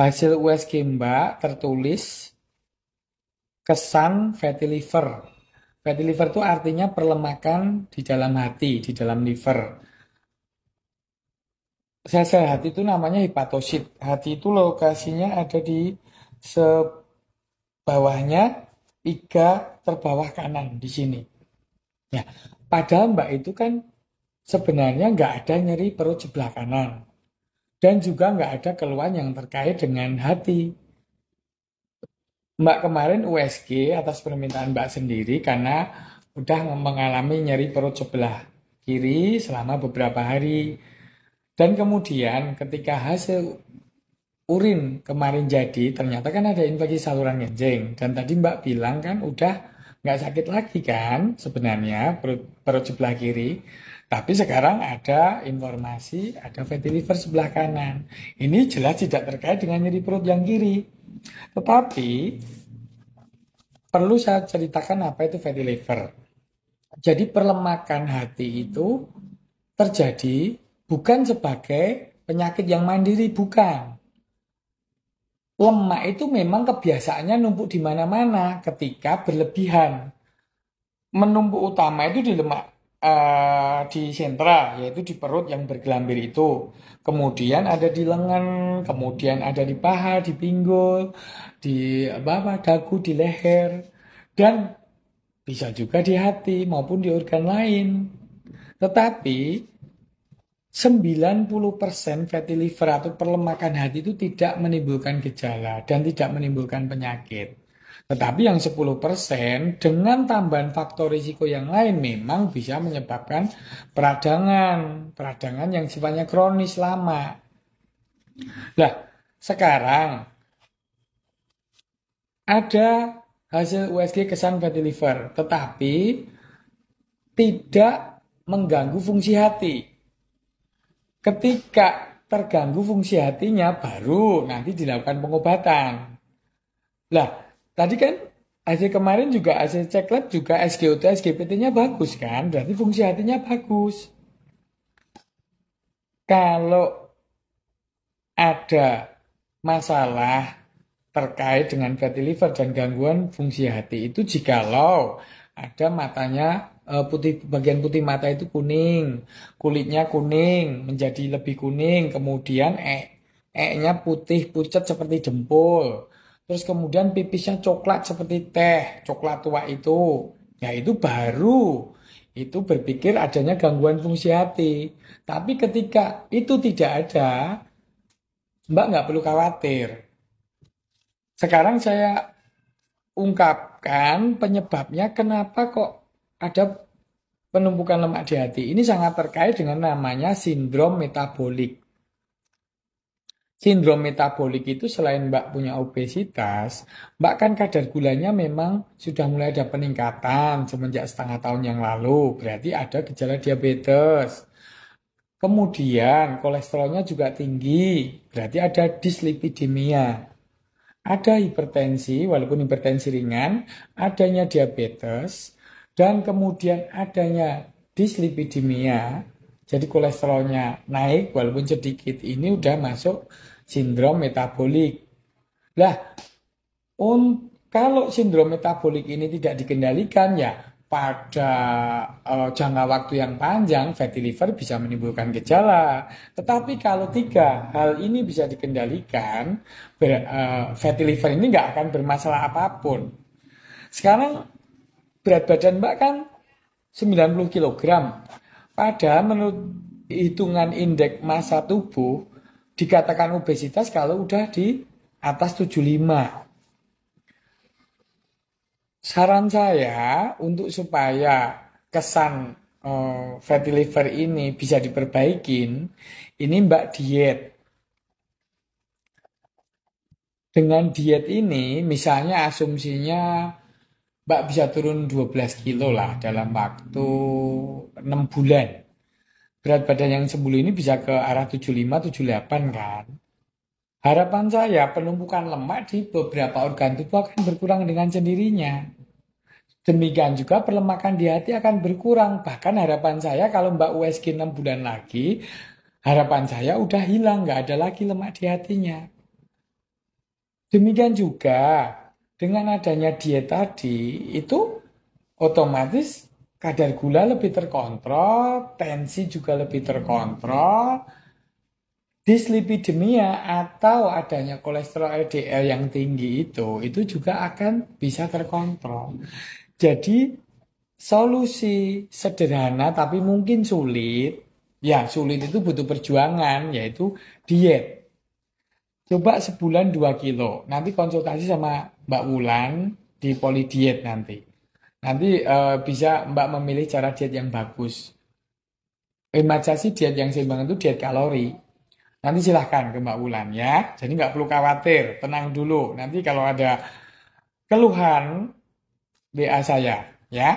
Hasil US Kimba tertulis kesan fatty liver. Fatty liver itu artinya perlemakan di dalam hati, di dalam liver. Sel-sel hati itu namanya hepatosit. Hati itu lokasinya ada di sebawahnya iga terbawah kanan di sini. Ya, padahal Mbak itu kan sebenarnya nggak ada nyeri perut sebelah kanan. Dan juga nggak ada keluhan yang terkait dengan hati. Mbak kemarin USG atas permintaan Mbak sendiri karena udah mengalami nyeri perut sebelah kiri selama beberapa hari. Dan kemudian ketika hasil urin kemarin jadi, ternyata kan ada infeksi saluran kencing. Dan tadi Mbak bilang kan udah nggak sakit lagi kan sebenarnya perut, perut sebelah kiri. Tapi sekarang ada informasi ada fatty liver sebelah kanan. Ini jelas tidak terkait dengan nyeri perut yang kiri. Tetapi perlu saya ceritakan apa itu fatty liver. Jadi perlemakan hati itu terjadi bukan sebagai penyakit yang mandiri, bukan. Lemak itu memang kebiasaannya numpuk di mana-mana ketika berlebihan. Menumpuk utama itu di lemak uh, di sentra yaitu di perut yang bergelambir itu kemudian ada di lengan kemudian ada di paha di pinggul di bawah dagu di leher dan bisa juga di hati maupun di organ lain tetapi 90% fatty liver atau perlemakan hati itu tidak menimbulkan gejala dan tidak menimbulkan penyakit. Tetapi yang 10% dengan tambahan faktor risiko yang lain memang bisa menyebabkan peradangan. Peradangan yang sifatnya kronis lama. Nah, sekarang ada hasil USG kesan fatty liver, tetapi tidak mengganggu fungsi hati. Ketika terganggu fungsi hatinya baru nanti dilakukan pengobatan. Nah. Tadi kan hasil kemarin juga hasil cek lab juga SGOT SGPT-nya bagus kan? Berarti fungsi hatinya bagus. Kalau ada masalah terkait dengan fatty liver dan gangguan fungsi hati itu jikalau ada matanya e, putih bagian putih mata itu kuning, kulitnya kuning menjadi lebih kuning, kemudian e e-nya putih pucat seperti jempol terus kemudian pipisnya coklat seperti teh, coklat tua itu. Ya itu baru itu berpikir adanya gangguan fungsi hati. Tapi ketika itu tidak ada, Mbak nggak perlu khawatir. Sekarang saya ungkapkan penyebabnya kenapa kok ada penumpukan lemak di hati. Ini sangat terkait dengan namanya sindrom metabolik sindrom metabolik itu selain Mbak punya obesitas, Mbak kan kadar gulanya memang sudah mulai ada peningkatan semenjak setengah tahun yang lalu. Berarti ada gejala diabetes. Kemudian kolesterolnya juga tinggi, berarti ada dislipidemia. Ada hipertensi, walaupun hipertensi ringan, adanya diabetes, dan kemudian adanya dislipidemia, jadi kolesterolnya naik walaupun sedikit ini udah masuk sindrom metabolik. Lah, un, kalau sindrom metabolik ini tidak dikendalikan ya pada uh, jangka waktu yang panjang fatty liver bisa menimbulkan gejala. Tetapi kalau tiga hal ini bisa dikendalikan, ber, uh, fatty liver ini nggak akan bermasalah apapun. Sekarang berat badan Mbak kan 90 kg. Padahal menurut hitungan indeks massa tubuh dikatakan obesitas kalau udah di atas 75. Saran saya untuk supaya kesan uh, fatty liver ini bisa diperbaiki, ini mbak diet. Dengan diet ini, misalnya asumsinya Mbak bisa turun 12 kilo lah dalam waktu 6 bulan. Berat badan yang sembuh ini bisa ke arah 75, 78 kan. Harapan saya penumpukan lemak di beberapa organ tubuh akan berkurang dengan sendirinya. Demikian juga perlemakan di hati akan berkurang. Bahkan harapan saya kalau Mbak USG 6 bulan lagi, harapan saya udah hilang, nggak ada lagi lemak di hatinya. Demikian juga dengan adanya diet tadi, itu otomatis kadar gula lebih terkontrol, tensi juga lebih terkontrol, dislipidemia atau adanya kolesterol LDL yang tinggi itu, itu juga akan bisa terkontrol. Jadi solusi sederhana tapi mungkin sulit, ya sulit itu butuh perjuangan, yaitu diet coba sebulan 2 kilo nanti konsultasi sama Mbak Wulan di poli diet nanti nanti uh, bisa Mbak memilih cara diet yang bagus imajasi diet yang seimbang itu diet kalori nanti silahkan ke Mbak Wulan ya jadi nggak perlu khawatir tenang dulu nanti kalau ada keluhan WA saya ya